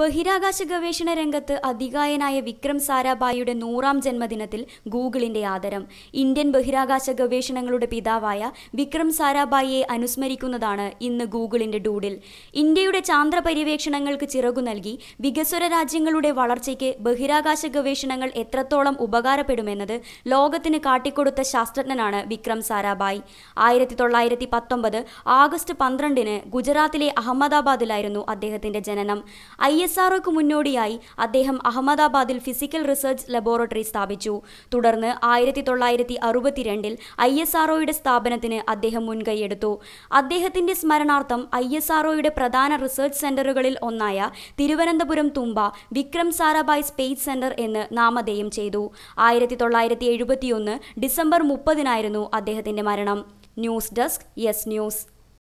ബഹിരാകാശ ഗവേഷണ രംഗത്ത് അധികായനായ വിക്രം സാരാഭായിയുടെ നൂറാം ജന്മദിനത്തിൽ ഗൂഗിളിന്റെ ആദരം ഇന്ത്യൻ ബഹിരാകാശ ഗവേഷണങ്ങളുടെ പിതാവായ വിക്രം സാരാഭായിയെ അനുസ്മരിക്കുന്നതാണ് ഇന്ന് ഗൂഗിളിന്റെ ഡൂഡിൽ ഇന്ത്യയുടെ ചാന്ദ്ര പര്യവേക്ഷണങ്ങൾക്ക് ചിറകു നൽകി വികസ്വര രാജ്യങ്ങളുടെ വളർച്ചയ്ക്ക് ബഹിരാകാശ ഗവേഷണങ്ങൾ എത്രത്തോളം ഉപകാരപ്പെടുമെന്നത് ലോകത്തിന് കാട്ടിക്കൊടുത്ത ശാസ്ത്രജ്ഞനാണ് വിക്രം സാരാഭായ് ആയിരത്തി തൊള്ളായിരത്തി പത്തൊമ്പത് ആഗസ്റ്റ് പന്ത്രണ്ടിന് ഗുജറാത്തിലെ അഹമ്മദാബാദിലായിരുന്നു അദ്ദേഹത്തിന്റെ ജനനം ഐ എസ് മുന്നോടിയായി അദ്ദേഹം അഹമ്മദാബാദിൽ ഫിസിക്കൽ റിസർച്ച് ലബോറട്ടറി സ്ഥാപിച്ചു തുടർന്ന് ആയിരത്തി തൊള്ളായിരത്തി അറുപത്തിരണ്ടിൽ ഐ എസ് സ്ഥാപനത്തിന് അദ്ദേഹം മുൻകൈയെടുത്തു അദ്ദേഹത്തിന്റെ സ്മരണാർത്ഥം ഐ എസ് പ്രധാന റിസർച്ച് സെന്ററുകളിൽ ഒന്നായ തിരുവനന്തപുരം തുമ്പ വിക്രം സാരാഭായ് സ്പേസ് സെന്റർ എന്ന് നാമധേയം ചെയ്തു ആയിരത്തി തൊള്ളായിരത്തി എഴുപത്തിയൊന്ന് ഡിസംബർ മുപ്പതിനായിരുന്നു അദ്ദേഹത്തിന്റെ മരണം ന്യൂസ് ഡെസ്ക് യെസ് ന്യൂസ്